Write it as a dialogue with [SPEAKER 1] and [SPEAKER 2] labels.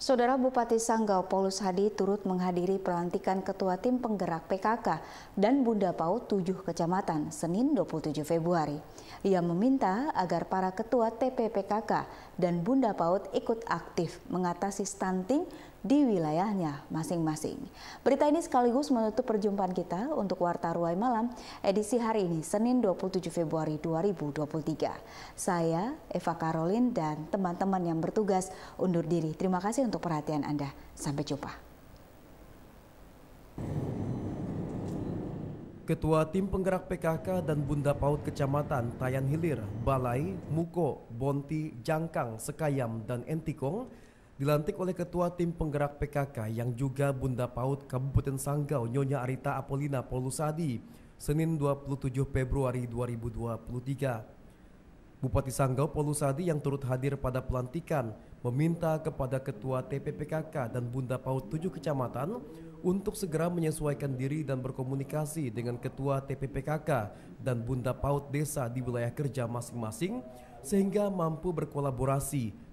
[SPEAKER 1] Saudara Bupati Sanggau Paulus Hadi turut menghadiri pelantikan Ketua Tim Penggerak PKK dan Bunda Paut tujuh Kecamatan Senin 27 Februari. Ia meminta agar para ketua TPPKK dan Bunda Paut ikut aktif mengatasi stunting di wilayahnya masing-masing. Berita ini sekaligus menutup perjumpaan kita untuk Warta Ruai Malam edisi hari ini Senin 27 Februari 2023. Saya Eva Karolin dan teman-teman yang bertugas undur diri. Terima kasih untuk perhatian Anda. Sampai jumpa.
[SPEAKER 2] Ketua Tim Penggerak PKK dan Bunda Paut Kecamatan Tayan Hilir, Balai, Muko, Bonti, Jangkang, Sekayam, dan Entikong dilantik oleh Ketua Tim Penggerak PKK yang juga Bunda Paut Kabupaten Sanggau Nyonya Arita Apolina Polusadi Senin 27 Februari 2023. Bupati Sanggau Polusadi yang turut hadir pada pelantikan meminta kepada Ketua TPPKK dan Bunda paut 7 Kecamatan untuk segera menyesuaikan diri dan berkomunikasi dengan Ketua TPPKK dan Bunda paut Desa di wilayah kerja masing-masing sehingga mampu berkolaborasi